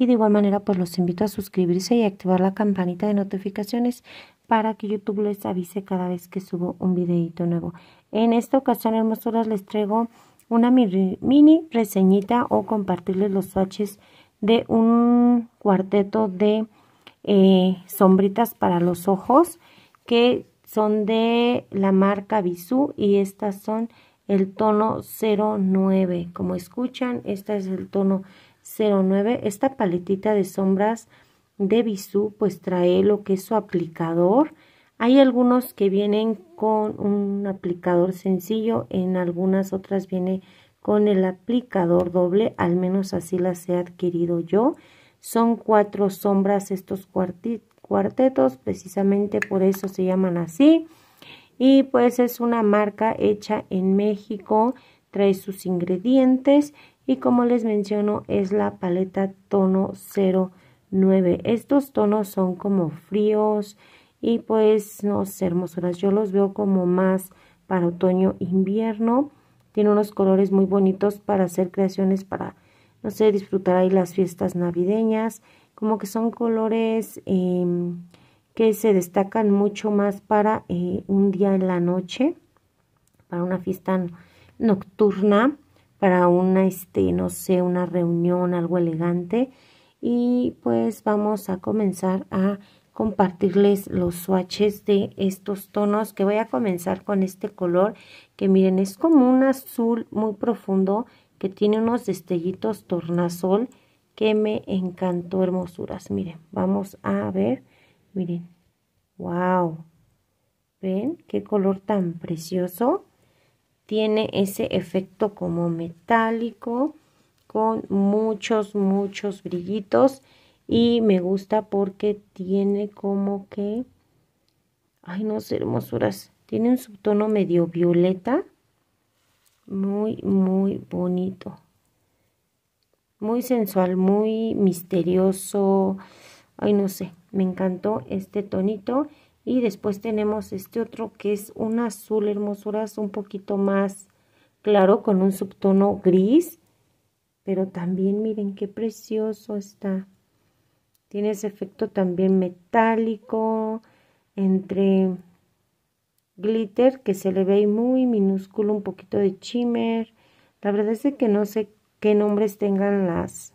y de igual manera, pues los invito a suscribirse y activar la campanita de notificaciones para que YouTube les avise cada vez que subo un videito nuevo. En esta ocasión, hermosuras, les traigo una mini reseñita o compartirles los swatches de un cuarteto de eh, sombritas para los ojos que son de la marca Bisú y estas son el tono 09. Como escuchan, este es el tono 09. Esta paletita de sombras de Bisú pues trae lo que es su aplicador. Hay algunos que vienen con un aplicador sencillo, en algunas otras viene con el aplicador doble, al menos así las he adquirido yo. Son cuatro sombras estos cuartetos, precisamente por eso se llaman así. Y pues es una marca hecha en México, trae sus ingredientes y como les menciono es la paleta tono 09. Estos tonos son como fríos y pues no sé hermosuras, yo los veo como más para otoño invierno. Tiene unos colores muy bonitos para hacer creaciones para no sé, disfrutar ahí las fiestas navideñas, como que son colores em, que se destacan mucho más para eh, un día en la noche, para una fiesta nocturna para una, este, no sé, una reunión, algo elegante. Y pues vamos a comenzar a compartirles los swatches de estos tonos que voy a comenzar con este color que miren es como un azul muy profundo que tiene unos destellitos tornasol que me encantó hermosuras miren vamos a ver miren wow ven qué color tan precioso tiene ese efecto como metálico con muchos muchos brillitos y me gusta porque tiene como que ay no sé hermosuras tiene un subtono medio violeta muy muy bonito muy sensual muy misterioso ay no sé me encantó este tonito y después tenemos este otro que es un azul hermosuras un poquito más claro con un subtono gris. Pero también miren qué precioso está. Tiene ese efecto también metálico entre glitter que se le ve muy minúsculo, un poquito de shimmer. La verdad es que no sé qué nombres tengan las,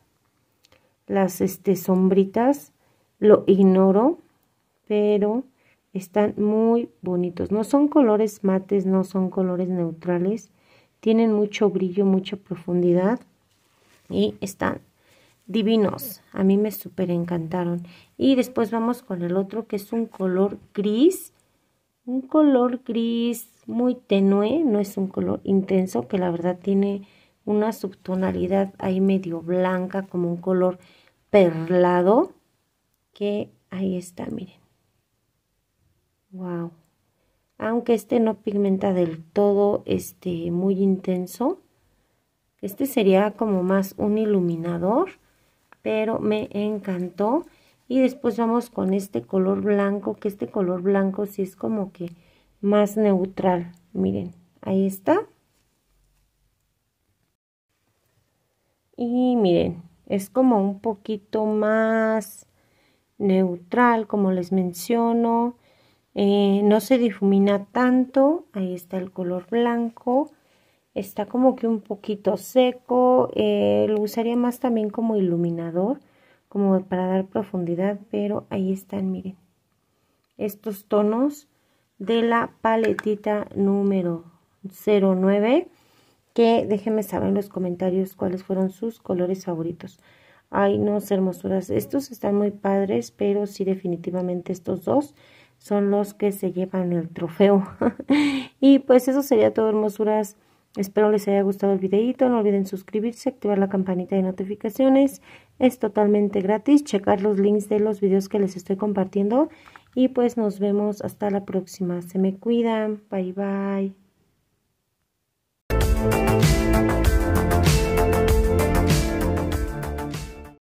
las este, sombritas, lo ignoro, pero están muy bonitos. No son colores mates, no son colores neutrales. Tienen mucho brillo, mucha profundidad. Y están divinos. A mí me súper encantaron. Y después vamos con el otro que es un color gris. Un color gris muy tenue. No es un color intenso que la verdad tiene una subtonalidad ahí medio blanca como un color perlado que ahí está, miren. Wow. Aunque este no pigmenta del todo, este muy intenso. Este sería como más un iluminador, pero me encantó. Y después vamos con este color blanco, que este color blanco sí es como que más neutral. Miren, ahí está. Y miren, es como un poquito más neutral, como les menciono. Eh, no se difumina tanto, ahí está el color blanco, está como que un poquito seco, eh, lo usaría más también como iluminador, como para dar profundidad, pero ahí están, miren, estos tonos de la paletita número 09, que déjenme saber en los comentarios cuáles fueron sus colores favoritos. Ay, no, hermosuras, estos están muy padres, pero sí definitivamente estos dos son los que se llevan el trofeo. y pues eso sería todo, hermosuras. Espero les haya gustado el videito. No olviden suscribirse, activar la campanita de notificaciones. Es totalmente gratis. Checar los links de los videos que les estoy compartiendo. Y pues nos vemos hasta la próxima. Se me cuidan. Bye bye.